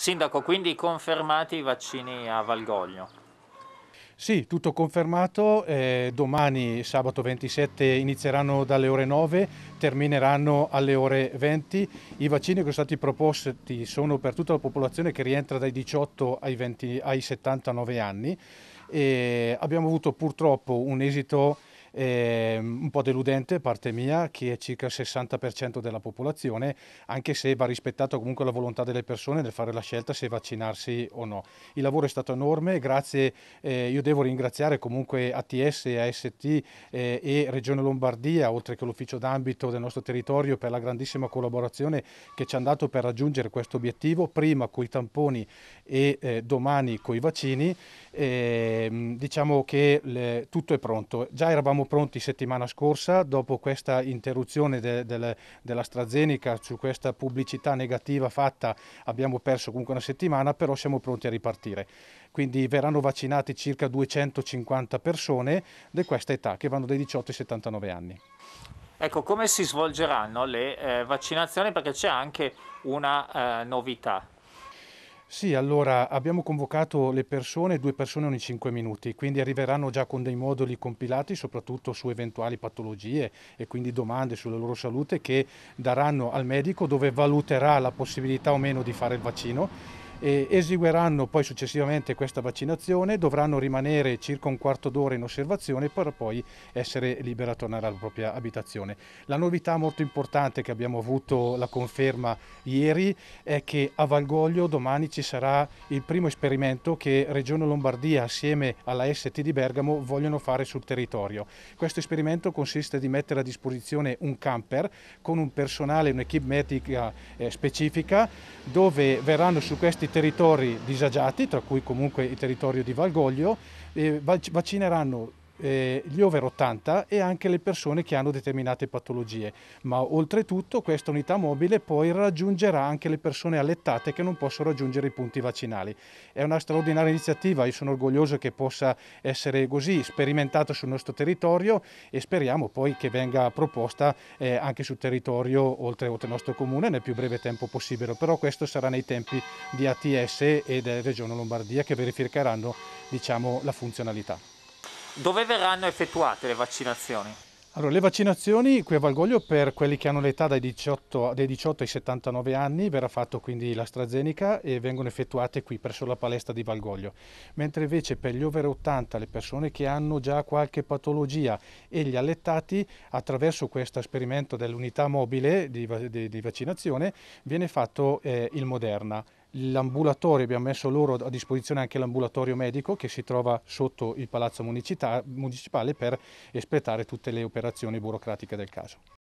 Sindaco, quindi confermati i vaccini a Valgoglio? Sì, tutto confermato, eh, domani sabato 27 inizieranno dalle ore 9, termineranno alle ore 20, i vaccini che sono stati proposti sono per tutta la popolazione che rientra dai 18 ai, 20, ai 79 anni e abbiamo avuto purtroppo un esito eh, un po' deludente parte mia, che è circa il 60% della popolazione, anche se va rispettata comunque la volontà delle persone nel fare la scelta se vaccinarsi o no. Il lavoro è stato enorme, grazie, eh, io devo ringraziare comunque ATS, AST eh, e Regione Lombardia, oltre che l'ufficio d'ambito del nostro territorio, per la grandissima collaborazione che ci hanno dato per raggiungere questo obiettivo, prima con i tamponi e eh, domani con i vaccini. Ehm, diciamo che le, tutto è pronto. Già eravamo eravamo pronti settimana scorsa, dopo questa interruzione de, de, dell'AstraZeneca su questa pubblicità negativa fatta abbiamo perso comunque una settimana, però siamo pronti a ripartire. Quindi verranno vaccinate circa 250 persone di questa età, che vanno dai 18 ai 79 anni. Ecco, come si svolgeranno le eh, vaccinazioni? Perché c'è anche una eh, novità. Sì, allora abbiamo convocato le persone, due persone ogni cinque minuti, quindi arriveranno già con dei moduli compilati soprattutto su eventuali patologie e quindi domande sulla loro salute che daranno al medico dove valuterà la possibilità o meno di fare il vaccino eseguiranno poi successivamente questa vaccinazione, dovranno rimanere circa un quarto d'ora in osservazione per poi essere liberi a tornare alla propria abitazione. La novità molto importante che abbiamo avuto la conferma ieri è che a Valgoglio domani ci sarà il primo esperimento che Regione Lombardia assieme alla ST di Bergamo vogliono fare sul territorio. Questo esperimento consiste di mettere a disposizione un camper con un personale, un'equipe medica eh, specifica dove verranno su questi territori disagiati, tra cui comunque il territorio di Valgoglio, vaccineranno eh, gli over 80 e anche le persone che hanno determinate patologie. Ma oltretutto questa unità mobile poi raggiungerà anche le persone allettate che non possono raggiungere i punti vaccinali. È una straordinaria iniziativa, io sono orgoglioso che possa essere così sperimentata sul nostro territorio e speriamo poi che venga proposta eh, anche sul territorio oltre, al nostro comune nel più breve tempo possibile. Però questo sarà nei tempi di ATS e della Regione Lombardia che verificheranno diciamo, la funzionalità. Dove verranno effettuate le vaccinazioni? Allora, le vaccinazioni qui a Valgoglio per quelli che hanno l'età dai 18, dai 18, ai 79 anni verrà fatto quindi l'AstraZeneca e vengono effettuate qui presso la palestra di Valgoglio, mentre invece per gli over 80, le persone che hanno già qualche patologia e gli allettati, attraverso questo esperimento dell'unità mobile di, di, di, vaccinazione viene fatto eh, il Moderna l'ambulatorio, abbiamo messo loro a disposizione anche l'ambulatorio medico che si trova sotto il palazzo municipale per espletare tutte le operazioni burocratiche del caso.